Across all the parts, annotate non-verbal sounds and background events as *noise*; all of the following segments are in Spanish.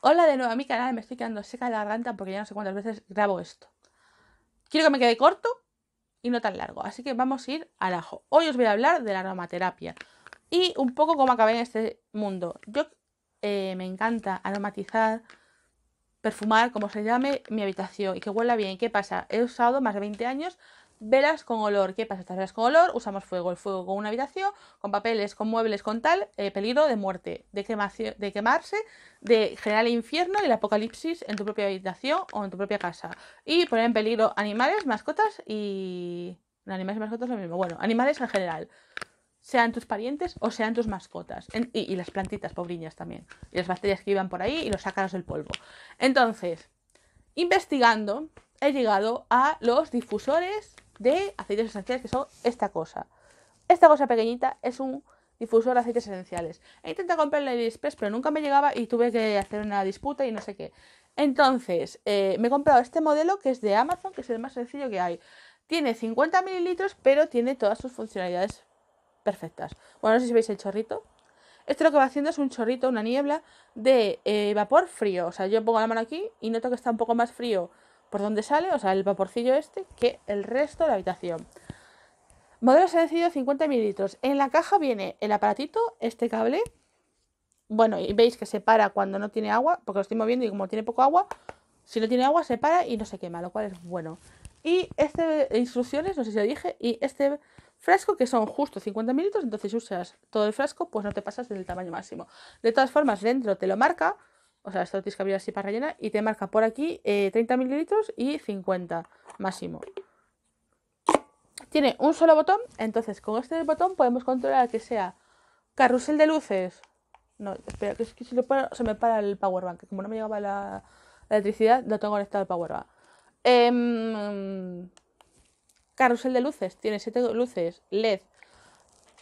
Hola de nuevo a mi canal, me estoy quedando seca de la garganta porque ya no sé cuántas veces grabo esto. Quiero que me quede corto y no tan largo, así que vamos a ir al ajo. Hoy os voy a hablar de la aromaterapia y un poco cómo acabé en este mundo. Yo eh, me encanta aromatizar, perfumar, como se llame, mi habitación y que huela bien. ¿Qué pasa? He usado más de 20 años velas con olor. ¿Qué pasa? Estas velas con olor, usamos fuego. El fuego con una habitación, con papeles, con muebles, con tal, eh, peligro de muerte, de, quemación, de quemarse, de generar el infierno y el apocalipsis en tu propia habitación o en tu propia casa. Y poner en peligro animales, mascotas y. animales y mascotas lo mismo. Bueno, animales en general. Sean tus parientes o sean tus mascotas. Y, las plantitas, pobriñas también. Y las bacterias que iban por ahí y los ácaros del polvo. Entonces, investigando, he llegado a los difusores de aceites esenciales, que son esta cosa. Esta cosa pequeñita es un difusor de aceites esenciales. He intentado comprarlo en AliExpress, pero nunca me llegaba y tuve que hacer una disputa y no sé qué. Entonces, eh, me he comprado este modelo que es de Amazon, que es el más sencillo que hay. Tiene 50 mililitros, pero tiene todas sus funcionalidades perfectas. Bueno, no sé si veis el chorrito. Esto lo que va haciendo es un chorrito, una niebla de eh, vapor frío. O sea, yo pongo la mano aquí y noto que está un poco más frío por donde sale, o sea, el vaporcillo este, que el resto de la habitación. Modelo decidido 50 mililitros. En la caja viene el aparatito, este cable. Bueno, y veis que se para cuando no tiene agua, porque lo estoy moviendo y como tiene poco agua, si no tiene agua se para y no se quema, lo cual es bueno. Y este instrucciones, no sé si lo dije, y este frasco que son justo 50 mililitros, entonces si usas todo el frasco, pues no te pasas del tamaño máximo. De todas formas, dentro te lo marca o sea, esto así para rellenar y te marca por aquí eh, 30 mililitros y 50 máximo. Tiene un solo botón, entonces con este botón podemos controlar que sea carrusel de luces. No, espera, que, si lo se me para el power bank. Como no me llegaba la, electricidad, lo tengo conectado al power bank. Em, carrusel de luces, tiene siete luces LED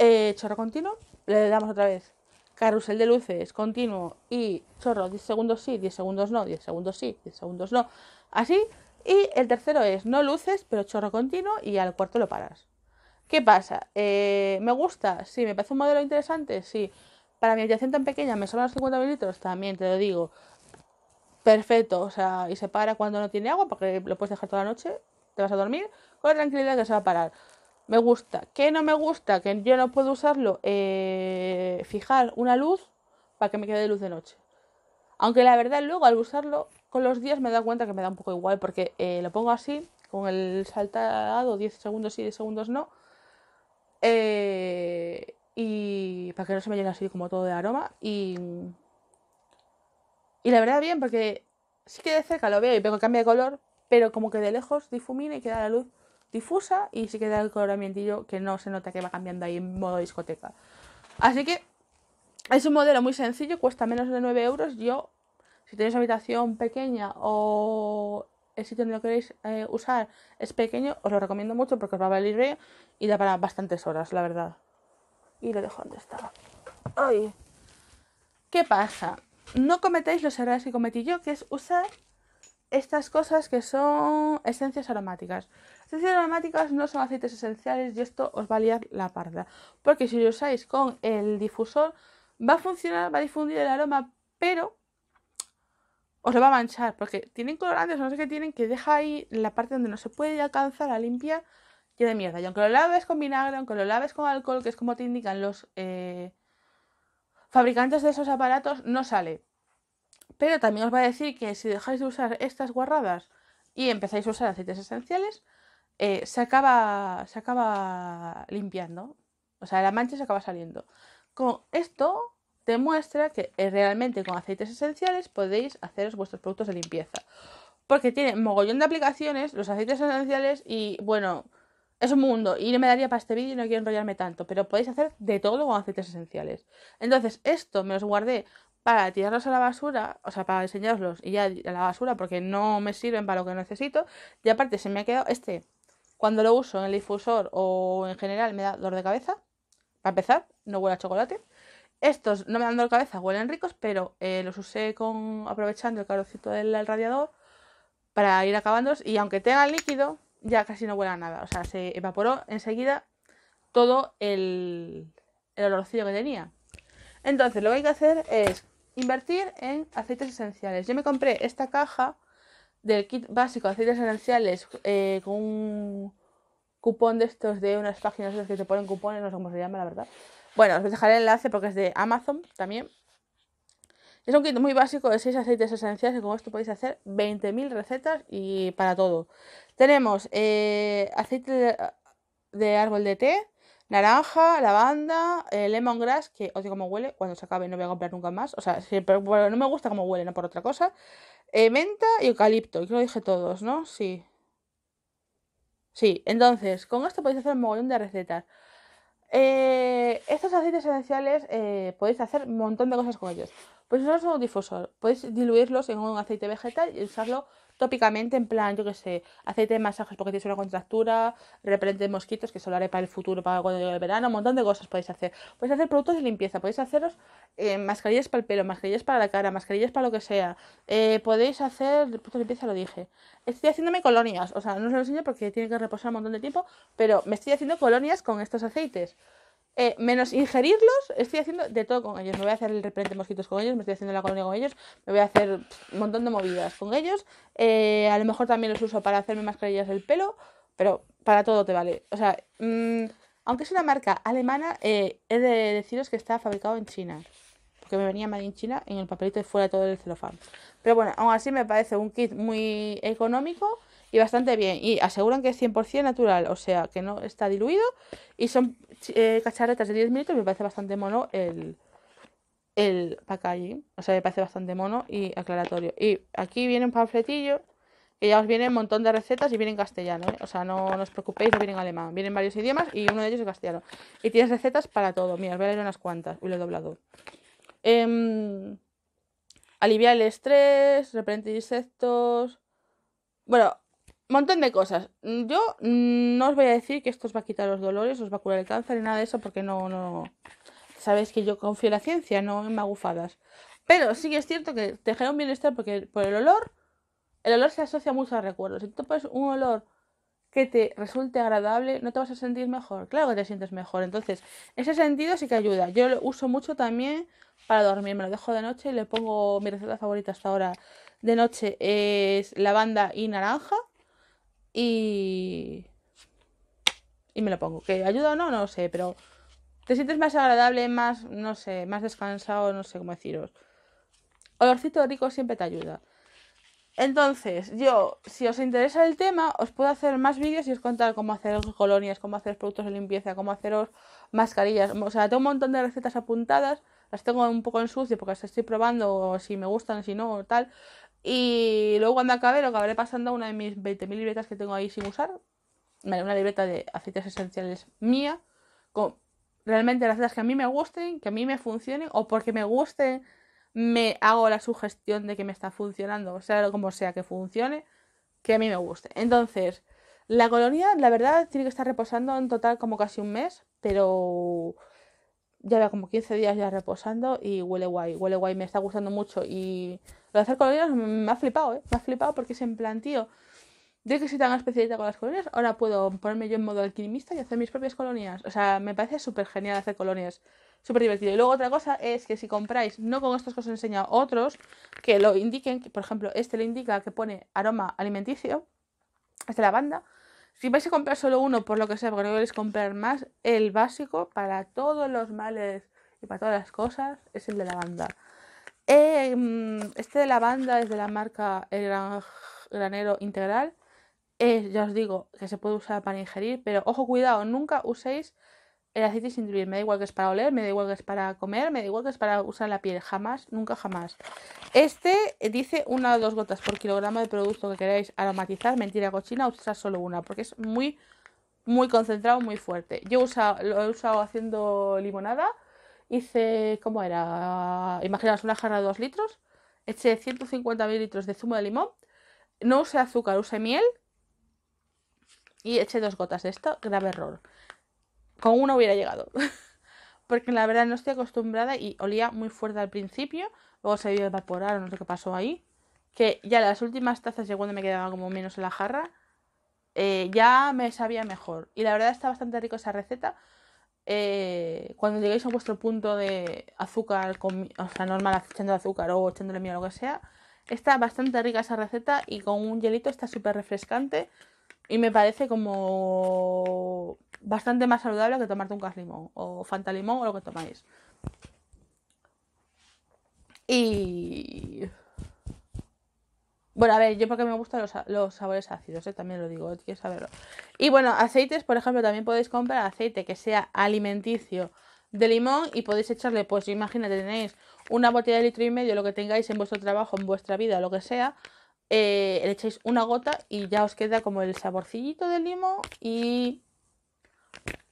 eh, chorro continuo. Le damos otra vez carrusel de luces continuo y chorro, 10 segundos sí, 10 segundos no, 10 segundos sí, 10 segundos no, así. Y el tercero es no luces, pero chorro continuo y al cuarto lo paras. ¿Qué pasa? Eh, ¿Me gusta? Sí, me parece un modelo interesante, sí. Para mi habitación tan pequeña me sobran los 50 mililitros, también te lo digo. Perfecto, o sea, y se para cuando no tiene agua porque lo puedes dejar toda la noche, te vas a dormir con la tranquilidad que se va a parar me gusta. ¿Qué no me gusta? Que yo no puedo usarlo. Eh, fijar una luz para que me quede luz de noche. Aunque la verdad luego al usarlo con los días me da cuenta que me da un poco igual porque eh, lo pongo así, con el saltado 10 segundos y 10 segundos no. Eh, y para que no se me llene así como todo de aroma. Y, y la verdad bien porque sí que de cerca lo veo y veo que cambia de color, pero como que de lejos difumina y queda la luz difusa y si queda el color ambientillo que no se nota que va cambiando ahí en modo discoteca. Así que es un modelo muy sencillo, cuesta menos de 9 euros. Yo, si tenéis habitación pequeña o el sitio donde lo queréis eh, usar es pequeño, os lo recomiendo mucho porque os va a valer bien y da para bastantes horas, la verdad. Y lo dejo donde estaba. Ay. ¿Qué pasa? No cometéis los errores que cometí yo, que es usar estas cosas que son esencias aromáticas. Estas aromáticas no son aceites esenciales y esto os va a liar la parda. Porque si lo usáis con el difusor, va a funcionar, va a difundir el aroma, pero os lo va a manchar. Porque tienen colorantes, no sé qué tienen, que deja ahí la parte donde no se puede alcanzar a limpiar que de mierda. Y aunque lo laves con vinagre, aunque lo laves con alcohol, que es como te indican los eh, fabricantes de esos aparatos, no sale. Pero también os va a decir que si dejáis de usar estas guarradas y empezáis a usar aceites esenciales, eh, se, acaba, se acaba limpiando. O sea, la mancha se acaba saliendo. Con esto Demuestra que eh, realmente con aceites esenciales podéis haceros vuestros productos de limpieza. Porque tiene mogollón de aplicaciones, los aceites esenciales y bueno, es un mundo y no me daría para este vídeo y no quiero enrollarme tanto, pero podéis hacer de todo con aceites esenciales. Entonces, esto me los guardé para tirarlos a la basura, o sea, para enseñaroslos y ya a la basura porque no me sirven para lo que necesito. Y aparte se me ha quedado este cuando lo uso en el difusor o en general me da dolor de cabeza. Para empezar, no huele a chocolate. Estos no me dan dolor de cabeza, huelen ricos, pero eh, los usé con aprovechando el calorcito del radiador para ir acabándolos. Y aunque tenga líquido, ya casi no huele a nada. O sea, se evaporó enseguida todo el, el olorcillo que tenía. Entonces, lo que hay que hacer es invertir en aceites esenciales. Yo me compré esta caja del kit básico aceites esenciales eh, con un cupón de estos de unas páginas de que se ponen cupones, no sé cómo se llama, la verdad. Bueno, os dejaré el enlace porque es de Amazon también. Es un kit muy básico de seis aceites esenciales y con esto podéis hacer 20.000 recetas y para todo. Tenemos eh, aceite de, árbol de té, naranja, lavanda, eh, lemongrass, que odio cómo huele, cuando se acabe no voy a comprar nunca más. O sea, bueno, no me gusta cómo huele, no por otra cosa. Eh, menta y eucalipto. que no dije todos, ¿no? Sí. Sí, entonces, con esto podéis hacer un mogollón de recetas. Eh, estos aceites esenciales eh, podéis hacer un montón de cosas con ellos. Pues usarlos un difusor. Podéis diluirlos en un aceite vegetal y usarlo tópicamente, en plan, yo que sé, aceite de masajes porque tienes una contractura, repelente de mosquitos, que lo haré para el futuro, para cuando llegue el verano, un montón de cosas podéis hacer. Podéis hacer productos de limpieza, podéis haceros eh, mascarillas para el pelo, mascarillas para la cara, mascarillas para lo que sea. Eh, podéis hacer, productos de limpieza lo dije. Estoy haciéndome colonias, o sea, no os lo enseño porque tiene que reposar un montón de tiempo, pero me estoy haciendo colonias con estos aceites. Eh, menos ingerirlos, estoy haciendo de todo con ellos. Me voy a hacer el repelente de mosquitos con ellos, me estoy haciendo la colonia con ellos, me voy a hacer un montón de movidas con ellos. Eh, a lo mejor también los uso para hacerme mascarillas del pelo, pero para todo te vale. O sea, mm, aunque es una marca alemana, eh, he de deciros que está fabricado en China. Porque me venía mal en China en el papelito y fuera de todo el celofán. Pero bueno, aún así me parece un kit muy económico y bastante bien. Y aseguran que es 100% natural, o sea, que no está diluido. Y son eh, cacharretas de 10 minutos Me parece bastante mono el, el O sea, me parece bastante mono y aclaratorio. Y aquí viene un panfletillo que ya os viene un montón de recetas y viene en castellano. ¿eh? O sea, no, os preocupéis, no viene en alemán. Vienen varios idiomas y uno de ellos es castellano. Y tienes recetas para todo. Mira, os voy a leer unas cuantas. y lo he doblado. Em, aliviar el estrés, repelente insectos. Bueno, montón de cosas. Yo no os voy a decir que esto os va a quitar los dolores, os va a curar el cáncer y nada de eso, porque no, no. Sabéis que yo confío en la ciencia, no en magufadas. Pero sí que es cierto que te genera un bienestar porque por el olor, el olor se asocia mucho a recuerdos. Si tú pones un olor que te resulte agradable, no te vas a sentir mejor. Claro que te sientes mejor. Entonces, ese sentido sí que ayuda. Yo lo uso mucho también para dormir. Me lo dejo de noche y le pongo mi receta favorita hasta ahora de noche es lavanda y naranja y... Y me lo pongo. ¿Que ayuda o no? No sé, pero te sientes más agradable, más, no sé, más descansado, no sé cómo deciros. Olorcito rico siempre te ayuda. Entonces, yo, si os interesa el tema, os puedo hacer más vídeos y os contar cómo hacer colonias, cómo hacer productos de limpieza, cómo haceros mascarillas. O sea, tengo un montón de recetas apuntadas, las tengo un poco en sucio porque las estoy probando, o si me gustan, si no, tal. Y luego cuando acabe, lo acabaré pasando a una de mis 20.000 libretas que tengo ahí sin usar. Una libreta de aceites esenciales mía, con realmente las que a mí me gusten, que a mí me funcionen, o porque me gusten, me hago la sugestión de que me está funcionando, o sea, como sea que funcione, que a mí me guste. Entonces, la colonia, la verdad, tiene que estar reposando en total como casi un mes, pero ya veo como 15 días ya reposando y huele guay, huele guay, me está gustando mucho y hacer colonias me ha flipado, ¿eh? Me ha flipado porque es en plan, tío, de que soy tan especialista con las colonias, ahora puedo ponerme yo en modo alquimista y hacer mis propias colonias. O sea, me parece súper genial hacer colonias. Súper divertido. Y luego otra cosa es que si compráis, no con estos os cosas enseño otros, que lo indiquen, que por ejemplo, este le indica que pone aroma alimenticio, este lavanda. Si vais a comprar solo uno, por lo que sea, porque no queréis comprar más, el básico para todos los males y para todas las cosas es el de lavanda. Eh, mm, este de la banda es de la marca El Granero Integral. Eh, ya os digo que se puede usar para ingerir, pero ojo, cuidado, nunca uséis el aceite sin diluir. Me da igual que es para oler, me da igual que es para comer, me da igual que es para usar la piel. Jamás, nunca jamás. Este eh, dice una o dos gotas por kilogramo de producto que queráis aromatizar. Mentira cochina, usa solo una, porque es muy, muy concentrado, muy fuerte. Yo lo he usado haciendo limonada hice, ¿cómo era? Imaginaos una jarra de 2 litros, eché 150 mililitros de zumo de limón, no usé azúcar, usé miel y eché dos gotas de esto, grave error. Con una hubiera llegado. *laughs* Porque la verdad no estoy acostumbrada y olía muy fuerte al principio, luego se vio evaporar, no sé qué pasó ahí. Que ya las últimas tazas, ya cuando me quedaba como menos en la jarra, eh, ya me sabía mejor. Y la verdad está bastante rico esa receta eh, cuando lleguéis a vuestro punto de azúcar, o sea, normal, echándole azúcar o echándole miel o lo que sea, está bastante rica esa receta y con un hielito está súper refrescante y me parece como bastante más saludable que tomarte un cas limón o fanta limón o lo que tomáis. Y bueno, a ver, yo porque me gustan los, sabores ácidos, ¿eh? también lo digo, quiero saberlo. Y bueno, aceites, por ejemplo, también podéis comprar aceite que sea alimenticio de limón y podéis echarle, pues imagínate, tenéis una botella de litro y medio, lo que tengáis en vuestro trabajo, en vuestra vida, lo que sea, eh, le echáis una gota y ya os queda como el saborcillito del limón y,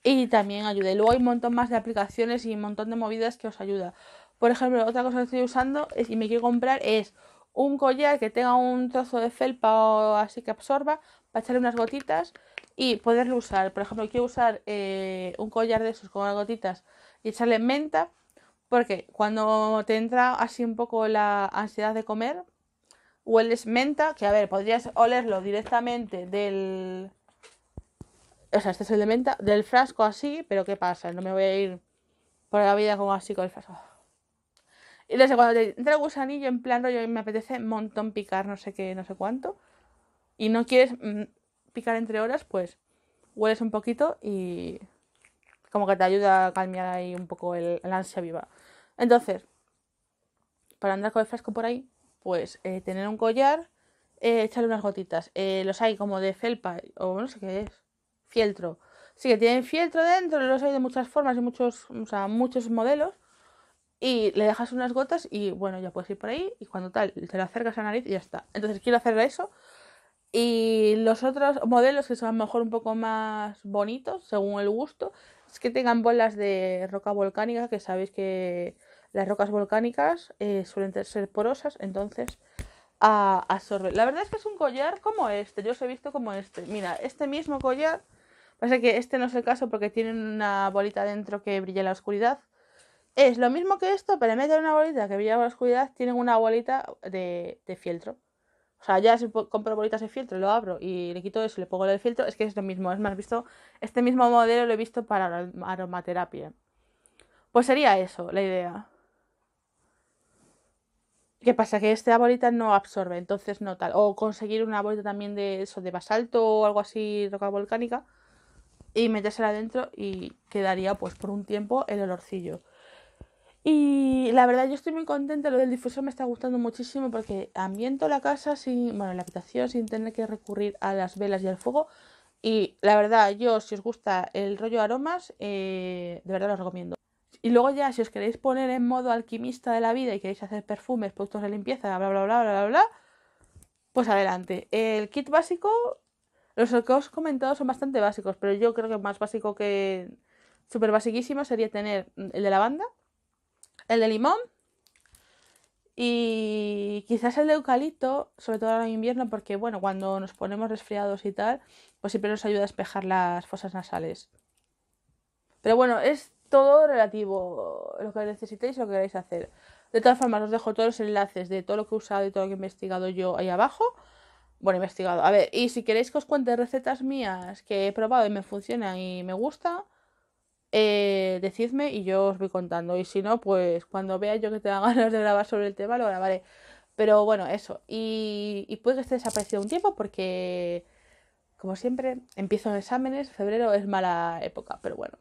y también ayuda. Y luego hay un montón más de aplicaciones y un montón de movidas que os ayuda. Por ejemplo, otra cosa que estoy usando y me quiero comprar es un collar que tenga un trozo de felpa o así que absorba, para echarle unas gotitas y poderlo usar. Por ejemplo, quiero usar eh, un collar de esos con unas gotitas y echarle menta, porque cuando te entra así un poco la ansiedad de comer, hueles menta, que a ver, podrías olerlo directamente del... O sea, este es el menta, del frasco así, pero ¿qué pasa? No me voy a ir por la vida como así con el frasco. Y cuando te entra el gusanillo en plan rollo, me apetece un montón picar no sé qué, no sé cuánto, y no quieres mm, picar entre horas, pues hueles un poquito y como que te ayuda a calmar ahí un poco el, ansia viva. Entonces, para andar con el frasco por ahí, pues eh, tener un collar, eh, echarle unas gotitas. Eh, los hay como de felpa o no sé qué es, fieltro. Sí que tienen fieltro dentro, los hay de muchas formas y muchos, o sea, muchos modelos y le dejas unas gotas y bueno, ya puedes ir por ahí y cuando tal, te lo acercas a la nariz y ya está. Entonces quiero hacer eso. Y los otros modelos que son a lo mejor un poco más bonitos, según el gusto, es que tengan bolas de roca volcánica, que sabéis que las rocas volcánicas eh, suelen ser porosas, entonces a, absorber La verdad es que es un collar como este, yo os he visto como este. Mira, este mismo collar, pasa que este no es el caso porque tiene una bolita dentro que brilla en la oscuridad es lo mismo que esto, pero en vez de una bolita que brilla en la oscuridad, tienen una bolita de, fieltro. O sea, ya si compro bolitas de fieltro, lo abro y le quito eso y le pongo el fieltro, es que es lo mismo. Es más, visto este mismo modelo lo he visto para aromaterapia. Pues sería eso la idea. ¿Qué pasa? Que esta bolita no absorbe, entonces no tal. O conseguir una bolita también de eso, de basalto o algo así, roca volcánica, y metérsela adentro y quedaría pues por un tiempo el olorcillo. Y la verdad yo estoy muy contenta, lo del difusor me está gustando muchísimo porque ambiento la casa sin, bueno, la habitación sin tener que recurrir a las velas y al fuego. Y la verdad, yo si os gusta el rollo aromas, eh, de verdad lo recomiendo. Y luego ya, si os queréis poner en modo alquimista de la vida y queréis hacer perfumes, productos de limpieza, bla, bla, bla, bla, bla, bla, pues adelante. El kit básico, los que os he comentado son bastante básicos, pero yo creo que más básico que súper basiquísimo sería tener el de lavanda, el de limón y quizás el de eucalipto, sobre todo ahora en invierno, porque bueno, cuando nos ponemos resfriados y tal, pues siempre nos ayuda a despejar las fosas nasales. Pero bueno, es todo relativo, lo que necesitéis, lo que queráis hacer. De todas formas, os dejo todos los enlaces de todo lo que he usado y todo lo que he investigado yo ahí abajo. Bueno, investigado. A ver, y si queréis que os cuente recetas mías que he probado y me funcionan y me gustan, eh, decidme y yo os voy contando. Y si no, pues cuando vea yo que te *laughs* ganas de grabar sobre el tema, lo grabaré. Pero bueno, eso. Y, puede que esté desaparecido un tiempo porque, como siempre, empiezo en exámenes. Febrero es mala época, pero bueno,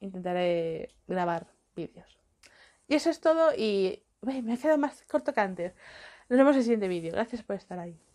intentaré grabar vídeos. Y eso es todo y me he quedado más corto que antes. Nos vemos en el siguiente vídeo. Gracias por estar ahí.